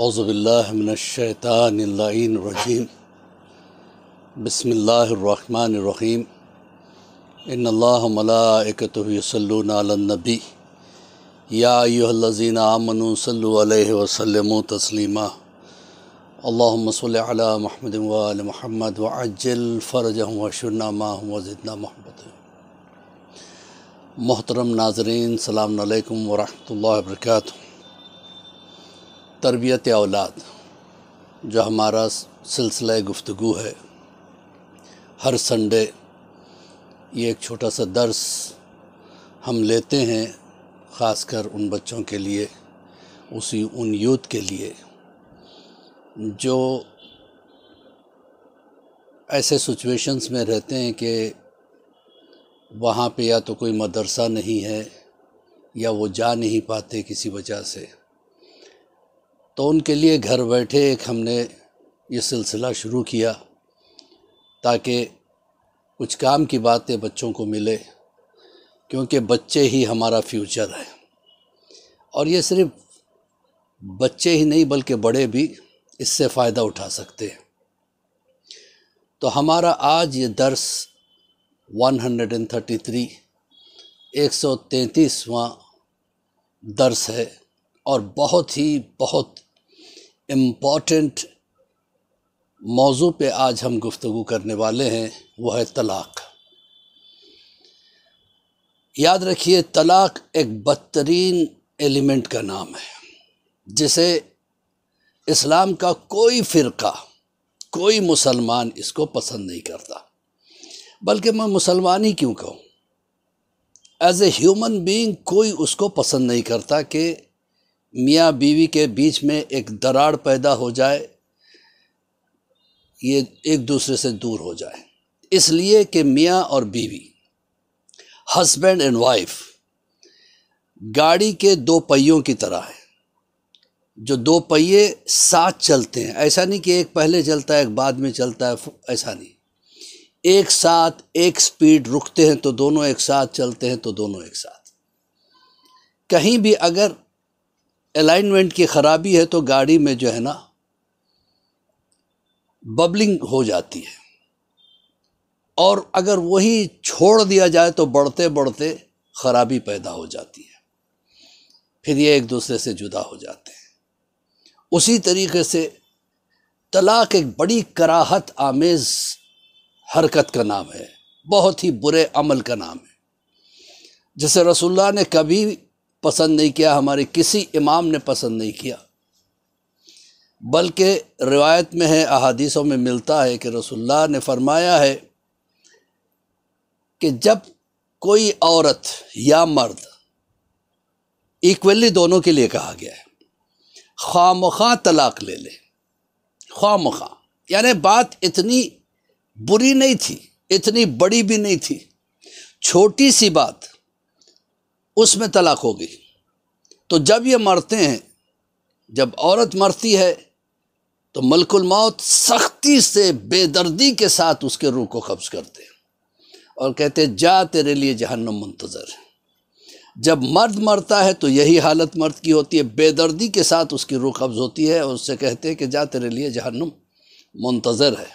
अज़बिल्लाशैतानरजीम बसमीम इन अल्लामलाकतलनबी याज़ीन आमन वसलम तस्लिमा अल्लासल महमद वाल महमद वजल फ़रज वशुरनामा महमद मोहतरम नाजरीन सलामकम वरहमल वर्का तरबियत औलाद जो हमारा सिलसिला गुफ्तु है हर संडे ये एक छोटा सा दर्स हम लेते हैं ख़ासकर उन बच्चों के लिए उसी उन यूथ के लिए जो ऐसे सिचुएशंस में रहते हैं कि वहाँ पे या तो कोई मदरसा नहीं है या वो जा नहीं पाते किसी वजह से तो उनके लिए घर बैठे एक हमने ये सिलसिला शुरू किया ताकि कुछ काम की बातें बच्चों को मिले क्योंकि बच्चे ही हमारा फ्यूचर है और ये सिर्फ बच्चे ही नहीं बल्कि बड़े भी इससे फ़ायदा उठा सकते हैं तो हमारा आज ये दर्स 133 133वां दर्स है और बहुत ही बहुत इम्पॉर्टेंट मौजू पे आज हम गुफ्तु करने वाले हैं वो है तलाक़ याद रखिए तलाक़ एक बदतरीन एलिमेंट का नाम है जिसे इस्लाम का कोई फ़िरका कोई मुसलमान इसको पसंद नहीं करता बल्कि मैं मुसलमान ही क्यों कहूँ एज ए ह्यूमन बीइंग कोई उसको पसंद नहीं करता कि मियाँ बीवी के बीच में एक दरार पैदा हो जाए ये एक दूसरे से दूर हो जाए इसलिए कि मियाँ और बीवी हस्बैंड एंड वाइफ गाड़ी के दो पहियों की तरह है जो दो पहिए साथ चलते हैं ऐसा नहीं कि एक पहले चलता है एक बाद में चलता है ऐसा नहीं एक साथ एक स्पीड रुकते हैं तो दोनों एक साथ चलते हैं तो दोनों एक साथ कहीं भी अगर अलाइनमेंट की ख़राबी है तो गाड़ी में जो है ना बबलिंग हो जाती है और अगर वही छोड़ दिया जाए तो बढ़ते बढ़ते ख़राबी पैदा हो जाती है फिर ये एक दूसरे से जुदा हो जाते हैं उसी तरीके से तलाक एक बड़ी कराहत आमेज़ हरकत का नाम है बहुत ही बुरे अमल का नाम है जैसे रसुल्ला ने कभी पसंद नहीं किया हमारे किसी इमाम ने पसंद नहीं किया बल्कि रिवायत में है अहादीसों में मिलता है कि रसुल्ला ने फरमाया है कि जब कोई औरत या मर्द इक्वली दोनों के लिए कहा गया है ख्वा खा तलाक ले ले ख्वा खा यानी बात इतनी बुरी नहीं थी इतनी बड़ी भी नहीं थी छोटी सी बात उसमें तलाक होगी तो जब ये मरते हैं जब औरत मरती है तो मलकुल मौत सख्ती से बेदर्दी के साथ उसके रूह को कब्ज करते हैं और कहते जा तेरे लिए जहन्नम मुंतज़र है जब मर्द मरता है तो यही हालत मर्द की होती है बेदर्दी के साथ उसकी रूह कब्ज़ होती है और उससे कहते हैं कि जा तेरे लिए जहन्नुम मुंतज़र है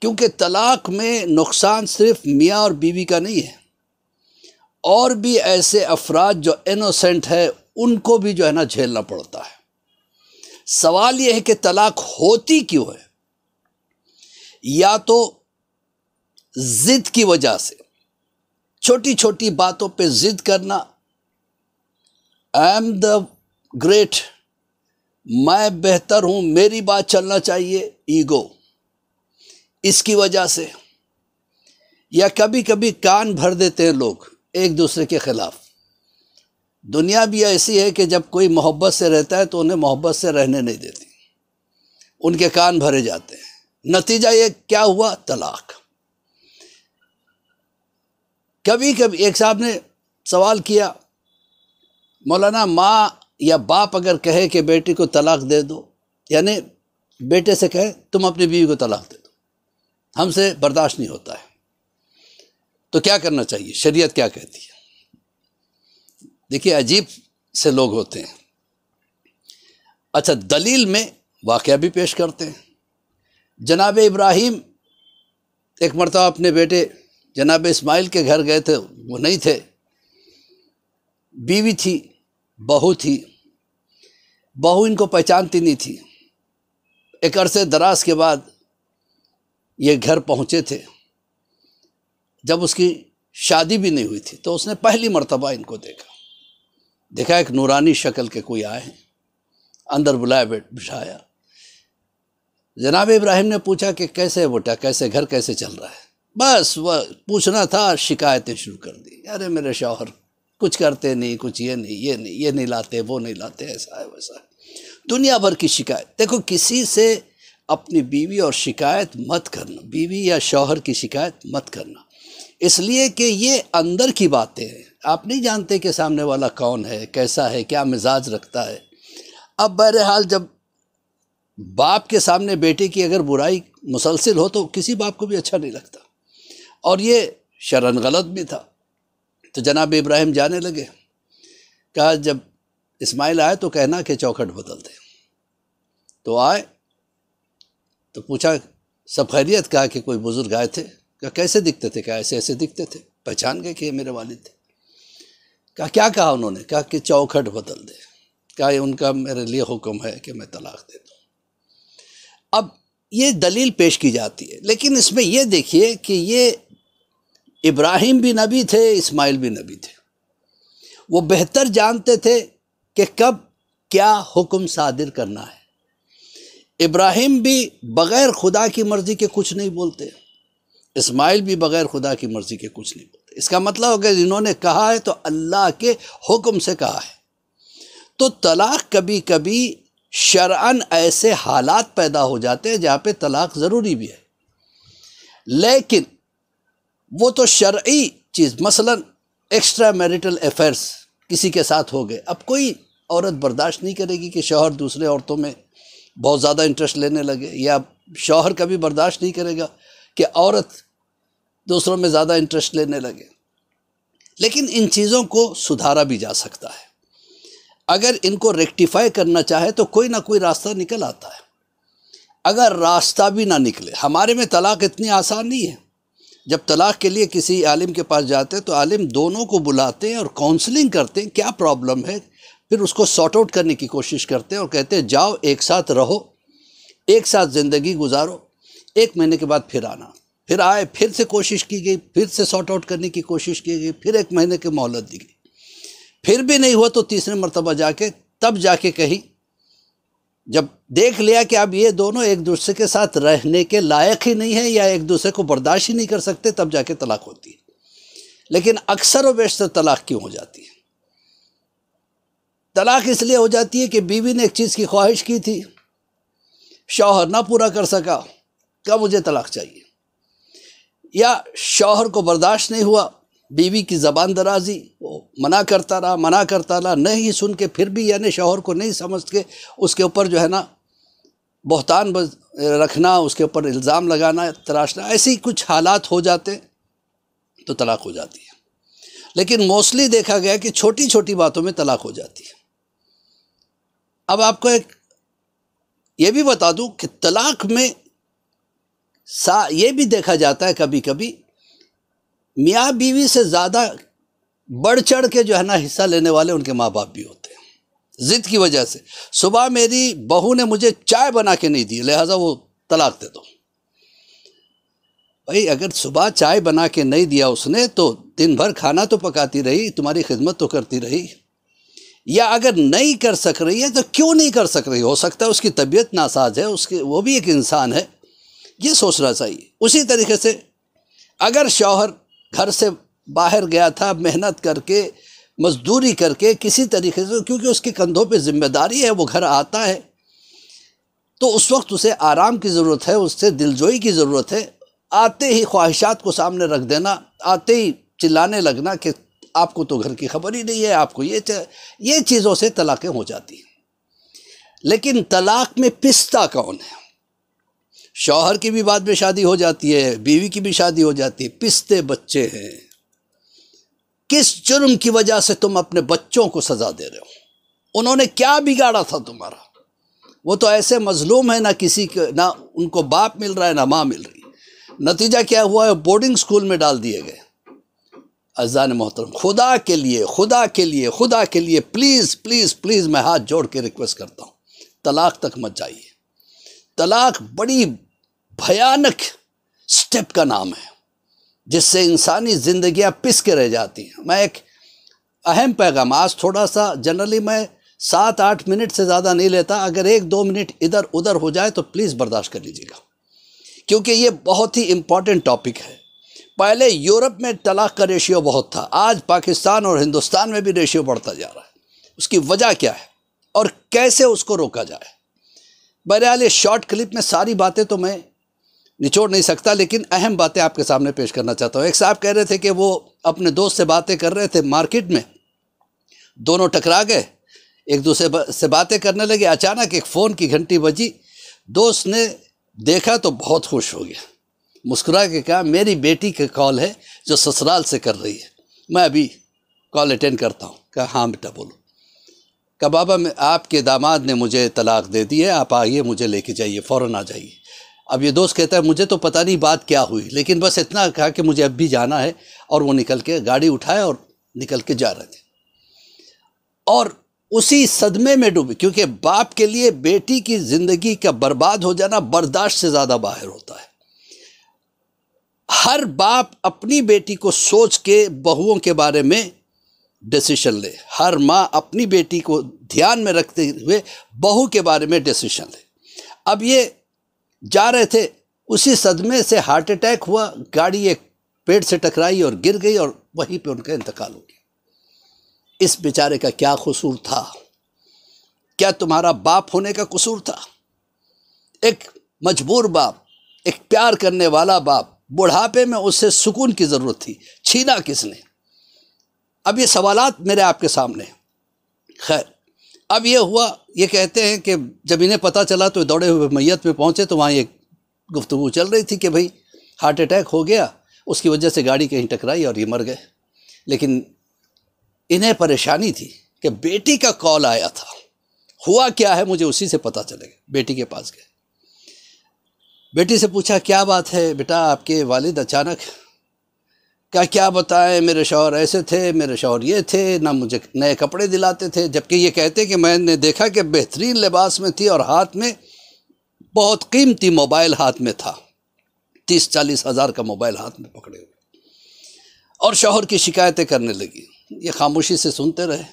क्योंकि तलाक में नुकसान सिर्फ मियाँ और बीवी का नहीं है और भी ऐसे अफराद जो इनोसेंट है उनको भी जो है ना झेलना पड़ता है सवाल यह है कि तलाक होती क्यों है या तो ज़िद की वजह से छोटी छोटी बातों पे ज़िद करना आई एम द ग्रेट मैं बेहतर हूँ मेरी बात चलना चाहिए ईगो इसकी वजह से या कभी कभी कान भर देते हैं लोग एक दूसरे के ख़िलाफ़ दुनिया भी ऐसी है कि जब कोई मोहब्बत से रहता है तो उन्हें मोहब्बत से रहने नहीं देती उनके कान भरे जाते हैं नतीजा ये क्या हुआ तलाक कभी कभी एक साहब ने सवाल किया मौलाना माँ या बाप अगर कहे कि बेटी को तलाक दे दो यानी बेटे से कहे तुम अपनी बीवी को तलाक दे दो हमसे बर्दाश्त नहीं होता है तो क्या करना चाहिए शरीयत क्या कहती है देखिए अजीब से लोग होते हैं अच्छा दलील में वाक़ भी पेश करते हैं जनाब इब्राहिम एक मरतबा अपने बेटे जनाब इस्माइल के घर गए थे वो नहीं थे बीवी थी बहू थी बहू इनको पहचानती नहीं थी एक अरसे दराज के बाद ये घर पहुँचे थे जब उसकी शादी भी नहीं हुई थी तो उसने पहली मरतबा इनको देखा देखा एक नूरानी शक्ल के कोई आए हैं अंदर बुलाया बैठ बिठाया जनाब इब्राहिम ने पूछा कि कैसे है बेटा कैसे घर कैसे चल रहा है बस वह पूछना था शिकायतें शुरू कर दी अरे मेरे शौहर कुछ करते नहीं कुछ ये नहीं ये नहीं ये नहीं लाते वो नहीं लाते ऐसा है वैसा है दुनिया भर की शिकायत देखो किसी से अपनी बीवी और शिकायत मत करना बीवी या शौहर की शिकायत मत करना इसलिए कि ये अंदर की बातें हैं आप नहीं जानते कि सामने वाला कौन है कैसा है क्या मिजाज रखता है अब बहरहाल जब बाप के सामने बेटे की अगर बुराई मुसलसिल हो तो किसी बाप को भी अच्छा नहीं लगता और ये शरण गलत भी था तो जनाब इब्राहिम जाने लगे कहा जब इस्माइल आए तो कहना कि चौखट बदल दे तो आए तो पूछा सब खैरियत कहा कि कोई बुज़ुर्ग आए थे कहा कैसे दिखते थे क्या ऐसे ऐसे दिखते थे पहचान गए कि ये मेरे वालिद थे कहा क्या कहा उन्होंने कहा कि चौखट बदल दे कहा ये उनका मेरे लिए हुक्म है कि मैं तलाक दे दूँ अब ये दलील पेश की जाती है लेकिन इसमें यह देखिए कि ये इब्राहिम भी नबी थे इस्माइल भी नबी थे वो बेहतर जानते थे कि कब क्या हुक्म सादिर करना है इब्राहिम भी बग़ैर खुदा की मर्ज़ी के कुछ नहीं बोलते इस्माइल भी बग़ैर खुदा की मर्ज़ी के कुछ नहीं बोलते इसका मतलब अगर इन्होंने कहा है तो अल्लाह के हुक्म से कहा है तो तलाक कभी कभी शरअन ऐसे हालात पैदा हो जाते हैं जहाँ पर तलाक ज़रूरी भी है लेकिन वो तो शर्ई चीज़ मसलन एक्स्ट्रा मैरिटल अफेयर्स किसी के साथ हो गए अब कोई औरत बर्दाश्त नहीं करेगी कि शोहर दूसरे औरतों में बहुत ज़्यादा इंटरेस्ट लेने लगे या शोहर कभी बर्दाश्त नहीं करेगा कि औरत दूसरों में ज़्यादा इंटरेस्ट लेने लगे लेकिन इन चीज़ों को सुधारा भी जा सकता है अगर इनको रेक्टिफाई करना चाहे तो कोई ना कोई रास्ता निकल आता है अगर रास्ता भी ना निकले हमारे में तलाक इतनी आसान नहीं है जब तलाक के लिए किसी आलिम के पास जाते हैं तो आलिम दोनों को बुलाते हैं और काउंसलिंग करते हैं क्या प्रॉब्लम है फिर उसको सॉर्ट आउट करने की कोशिश करते हैं और कहते हैं जाओ एक साथ रहो एक साथ ज़िंदगी गुजारो एक महीने के बाद फिर आना फिर आए फिर से कोशिश की गई फिर से सॉर्ट आउट करने की कोशिश की गई फिर एक महीने की मोहलत दी गई फिर भी नहीं हुआ तो तीसरे मरतबा जाके तब जाके कहीं जब देख लिया कि अब ये दोनों एक दूसरे के साथ रहने के लायक ही नहीं है या एक दूसरे को बर्दाश्त ही नहीं कर सकते तब जाके तलाक होती है लेकिन अक्सर और बेशतर तलाक क्यों हो जाती है तलाक इसलिए हो जाती है कि बीवी ने एक चीज़ की ख्वाहिश की थी शौहर ना पूरा कर सका क्या मुझे तलाक चाहिए या शौहर को बर्दाश्त नहीं हुआ बीवी की ज़बान दराजी वो मना करता रहा मना करता रहा नहीं सुन के फिर भी यानी शौहर को नहीं समझ के उसके ऊपर जो है ना बहतान रखना उसके ऊपर इल्ज़ाम लगाना तराशना ऐसे ही कुछ हालात हो जाते तो तलाक हो जाती है लेकिन मोस्टली देखा गया कि छोटी छोटी बातों में तलाक हो जाती है अब आपको एक ये भी बता दूँ कि तलाक में सा ये भी देखा जाता है कभी कभी मियाँ बीवी से ज़्यादा बढ़ चढ़ के जो है ना हिस्सा लेने वाले उनके माँ बाप भी होते हैं ज़िद की वजह से सुबह मेरी बहू ने मुझे चाय बना के नहीं दी लिहाजा वो तलाक दे दो भाई अगर सुबह चाय बना के नहीं दिया उसने तो दिन भर खाना तो पकाती रही तुम्हारी खिदमत तो करती रही या अगर नहीं कर सक रही है तो क्यों नहीं कर सक रही हो सकता है उसकी तबीयत नासाज है उसके वो भी एक इंसान है ये सोचना चाहिए उसी तरीके से अगर शौहर घर से बाहर गया था मेहनत करके मजदूरी करके किसी तरीके से क्योंकि उसके कंधों पे जिम्मेदारी है वो घर आता है तो उस वक्त उसे आराम की ज़रूरत है उससे दिलजोई की ज़रूरत है आते ही ख्वाहिशात को सामने रख देना आते ही चिल्लाने लगना कि आपको तो घर की खबर ही नहीं है आपको ये ये चीज़ों से तलाक़ें हो जाती हैं लेकिन तलाक में पिस्ता कौन है शौहर की भी बाद में शादी हो जाती है बीवी की भी शादी हो जाती है पिसते बच्चे हैं किस जुर्म की वजह से तुम अपने बच्चों को सज़ा दे रहे हो उन्होंने क्या बिगाड़ा था तुम्हारा वो तो ऐसे मजलूम है ना किसी के ना उनको बाप मिल रहा है ना माँ मिल रही नतीजा क्या हुआ है बोर्डिंग स्कूल में डाल दिए गए अजान मोहतरम खुदा के लिए खुदा के लिए खुदा के लिए प्लीज़ प्लीज़ प्लीज़ मैं हाथ जोड़ के रिक्वेस्ट करता हूँ तलाक तक मत जाइए तलाक बड़ी भयानक स्टेप का नाम है जिससे इंसानी ज़िंदियाँ पिस के रह जाती हैं मैं एक अहम पैगाम आज थोड़ा सा जनरली मैं सात आठ मिनट से ज़्यादा नहीं लेता अगर एक दो मिनट इधर उधर हो जाए तो प्लीज़ बर्दाश्त कर लीजिएगा क्योंकि ये बहुत ही इम्पॉर्टेंट टॉपिक है पहले यूरोप में तलाक का रेशियो बहुत था आज पाकिस्तान और हिंदुस्तान में भी रेशियो बढ़ता जा रहा है उसकी वजह क्या है और कैसे उसको रोका जाए बहरहाल ये शॉर्ट क्लिप में सारी बातें तो मैं निचोड़ नहीं सकता लेकिन अहम बातें आपके सामने पेश करना चाहता हूँ एक साहब कह रहे थे कि वो अपने दोस्त से बातें कर रहे थे मार्केट में दोनों टकरा गए एक दूसरे से बातें करने लगे अचानक एक फ़ोन की घंटी बजी दोस्त ने देखा तो बहुत खुश हो गया मुस्कुरा के कहा मेरी बेटी का कॉल है जो ससुराल से कर रही है मैं अभी कॉल अटेंड करता हूँ कहा हाँ बेटा बोलो कहा बाबा मैं आपके दामाद ने मुझे तलाक दे दी है आप आइए मुझे लेके जाइए फ़ौर आ जाइए अब ये दोस्त कहता है मुझे तो पता नहीं बात क्या हुई लेकिन बस इतना कहा कि मुझे अब भी जाना है और वो निकल के गाड़ी उठाए और निकल के जा रहे थे और उसी सदमे में डूबी क्योंकि बाप के लिए बेटी की ज़िंदगी का बर्बाद हो जाना बर्दाश्त से ज़्यादा बाहर होता है हर बाप अपनी बेटी को सोच के बहुओं के बारे में डिसीशन ले हर माँ अपनी बेटी को ध्यान में रखते हुए बहू के बारे में डिसीशन ले अब ये जा रहे थे उसी सदमे से हार्ट अटैक हुआ गाड़ी एक पेड़ से टकराई और गिर गई और वहीं पे उनका इंतकाल हो गया इस बेचारे का क्या कसूर था क्या तुम्हारा बाप होने का कसूर था एक मजबूर बाप एक प्यार करने वाला बाप बुढ़ापे में उससे सुकून की ज़रूरत थी छीना किसने अब ये सवालात मेरे आपके सामने खैर अब ये हुआ ये कहते हैं कि जब इन्हें पता चला तो दौड़े हुए मैत में पहुँचे तो वहाँ एक गुफ्तु चल रही थी कि भाई हार्ट अटैक हो गया उसकी वजह से गाड़ी कहीं टकराई और ये मर गए लेकिन इन्हें परेशानी थी कि बेटी का कॉल आया था हुआ क्या है मुझे उसी से पता चलेगा बेटी के पास गए बेटी से पूछा क्या बात है बेटा आपके वालिद अचानक क्या क्या बताएं मेरे शौहर ऐसे थे मेरे शौहर ये थे ना मुझे नए कपड़े दिलाते थे जबकि ये कहते कि मैंने देखा कि बेहतरीन लिबास में थी और हाथ में बहुत कीमती मोबाइल हाथ में था तीस चालीस हज़ार का मोबाइल हाथ में पकड़े हुए और शोहर की शिकायतें करने लगी ये खामोशी से सुनते रहे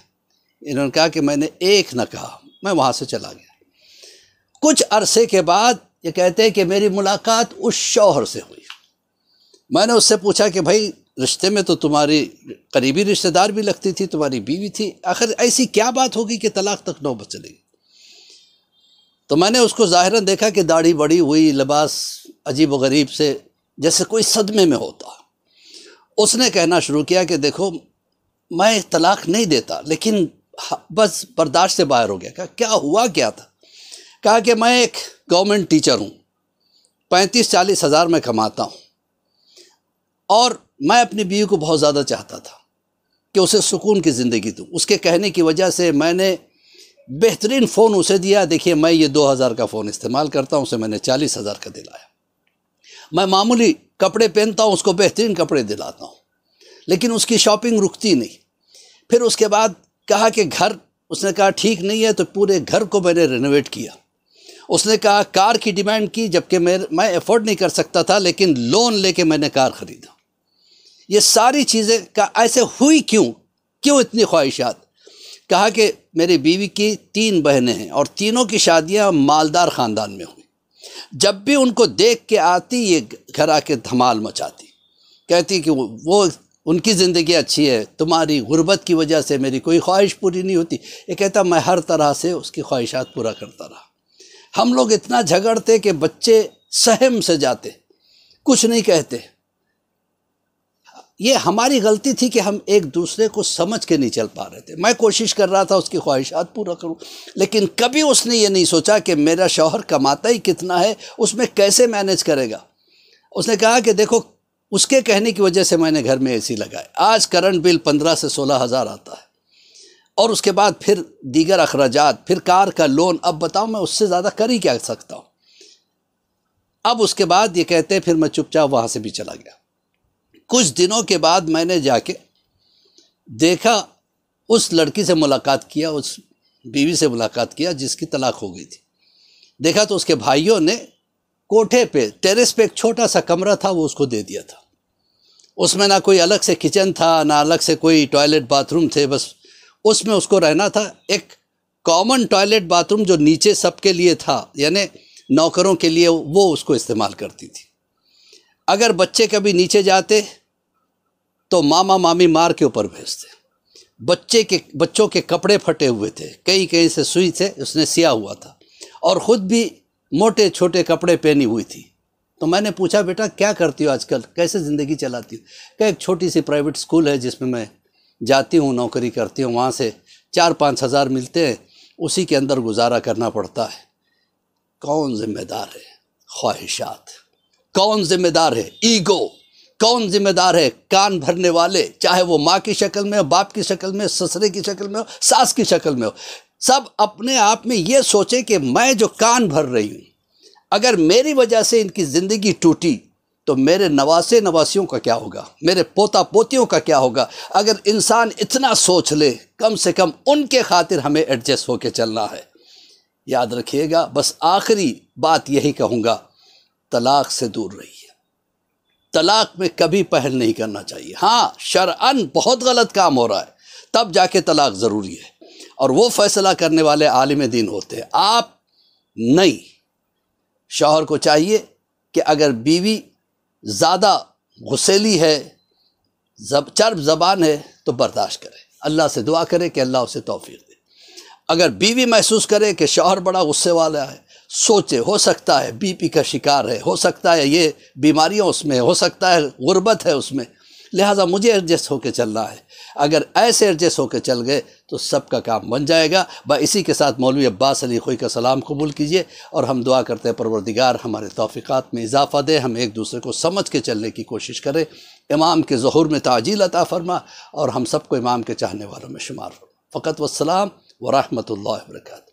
इन्होंने कहा कि मैंने एक न कहा मैं वहाँ से चला गया कुछ अरसे के बाद ये कहते हैं कि मेरी मुलाकात उस शौहर से हुई मैंने उससे पूछा कि भाई रिश्ते में तो तुम्हारी करीबी रिश्तेदार भी लगती थी तुम्हारी बीवी थी आखिर ऐसी क्या बात होगी कि तलाक तक नौबत चली तो मैंने उसको ज़ाहिर देखा कि दाढ़ी बड़ी हुई लिबास अजीब गरीब से जैसे कोई सदमे में होता उसने कहना शुरू किया कि देखो मैं तलाक नहीं देता लेकिन बस बर्दाश्त से बाहर हो गया क्या क्या हुआ क्या था कहा कि मैं एक गवर्नमेंट टीचर हूँ पैंतीस चालीस हज़ार में कमाता हूँ और मैं अपनी बीवी को बहुत ज़्यादा चाहता था कि उसे सुकून की ज़िंदगी दूँ उसके कहने की वजह से मैंने बेहतरीन फ़ोन उसे दिया देखिए मैं ये दो हज़ार का फ़ोन इस्तेमाल करता हूँ उसे मैंने चालीस हज़ार का दिलाया मैं मामूली कपड़े पहनता हूँ उसको बेहतरीन कपड़े दिलाता हूँ लेकिन उसकी शॉपिंग रुकती नहीं फिर उसके बाद कहा कि घर उसने कहा ठीक नहीं है तो पूरे घर को मैंने रेनोवेट किया उसने कहा कार की डिमांड की जबकि मैं मैं अफोर्ड नहीं कर सकता था लेकिन लोन लेके मैंने कार ख़रीदा ये सारी चीज़ें का ऐसे हुई क्यों क्यों इतनी ख्वाहिशात कहा कि मेरी बीवी की तीन बहनें हैं और तीनों की शादियां मालदार ख़ानदान में हुई जब भी उनको देख के आती ये घर आके धमाल मचाती कहती कि वो उनकी ज़िंदगी अच्छी है तुम्हारी गुर्बत की वजह से मेरी कोई ख्वाहिश पूरी नहीं होती ये कहता मैं हर तरह से उसकी ख्वाहिशात पूरा करता रहा हम लोग इतना झगड़ते कि बच्चे सहम से जाते कुछ नहीं कहते ये हमारी गलती थी कि हम एक दूसरे को समझ के नहीं चल पा रहे थे मैं कोशिश कर रहा था उसकी ख्वाहिशात पूरा करूं लेकिन कभी उसने ये नहीं सोचा कि मेरा शौहर कमाता ही कितना है उसमें कैसे मैनेज करेगा उसने कहा कि देखो उसके कहने की वजह से मैंने घर में एसी लगाए आज करंट बिल पंद्रह से सोलह हज़ार आता है और उसके बाद फिर दीगर अखराज फिर कार का लोन अब बताओ मैं उससे ज़्यादा कर ही क्या सकता हूँ अब उसके बाद ये कहते हैं फिर मैं चुपचाप वहाँ से भी चला गया कुछ दिनों के बाद मैंने जाके देखा उस लड़की से मुलाकात किया उस बीवी से मुलाकात किया जिसकी तलाक हो गई थी देखा तो उसके भाइयों ने कोठे पे टेरेस पे एक छोटा सा कमरा था वो उसको दे दिया था उसमें ना कोई अलग से किचन था ना अलग से कोई टॉयलेट बाथरूम थे बस उसमें उसको रहना था एक कॉमन टॉयलेट बाथरूम जो नीचे सबके लिए था यानी नौकरों के लिए वो उसको इस्तेमाल करती थी अगर बच्चे कभी नीचे जाते तो मामा मामी मार के ऊपर भेजते बच्चे के बच्चों के कपड़े फटे हुए थे कहीं कहीं से सुई थे उसने सिया हुआ था और ख़ुद भी मोटे छोटे कपड़े पहनी हुई थी तो मैंने पूछा बेटा क्या करती हो आजकल कैसे ज़िंदगी चलाती हो क्या एक छोटी सी प्राइवेट स्कूल है जिसमें मैं जाती हूँ नौकरी करती हूँ वहाँ से चार पाँच हज़ार मिलते हैं उसी के अंदर गुजारा करना पड़ता है कौन जिम्मेदार है ख्वाहिशात कौन जिम्मेदार है ईगो कौन जिम्मेदार है कान भरने वाले चाहे वो माँ की शक्ल में हो बाप की शक्ल में ससुरे की शक्ल में हो सास की शक्ल में हो सब अपने आप में ये सोचें कि मैं जो कान भर रही हूँ अगर मेरी वजह से इनकी ज़िंदगी टूटी तो मेरे नवासे नवासियों का क्या होगा मेरे पोता पोतियों का क्या होगा अगर इंसान इतना सोच ले कम से कम उनके खातिर हमें एडजस्ट होके चलना है याद रखिएगा बस आखिरी बात यही कहूँगा तलाक से दूर रहिए तलाक में कभी पहल नहीं करना चाहिए हाँ शरअन बहुत गलत काम हो रहा है तब जाके तलाक ज़रूरी है और वो फैसला करने वाले आलिम दीन होते हैं आप नहीं शोहर को चाहिए कि अगर बीवी ज़्यादा गुस्सेली है जब चर्ब जबान है तो बर्दाश्त करे अल्लाह से दुआ करे कि अल्लाह उसे तोफ़ी दे अगर बीवी महसूस करे कि शोहर बड़ा गुस्से वाला है सोचे हो सकता है बीपी का शिकार है हो सकता है ये बीमारियाँ उसमें हो सकता है गुर्बत है उसमें लिहाजा मुझे एडजस्ट होकर चलना है अगर ऐसे एडजस्ट होकर चल गए तो सब का काम बन जाएगा ब इसी के साथ मौलवी अब्बास अली खोई का सलाम कबूल कीजिए और हम दुआ करते हैं परवरदिगार हमारे तोफ़ीक़ात में इजाफ़ा दे हम एक दूसरे को समझ के चलने की कोशिश करें इमाम के जहूर में ताजील अता फरमा और हम सबको इमाम के चाहने वालों में शुमार फ़कत वसलाम ला वरक़ा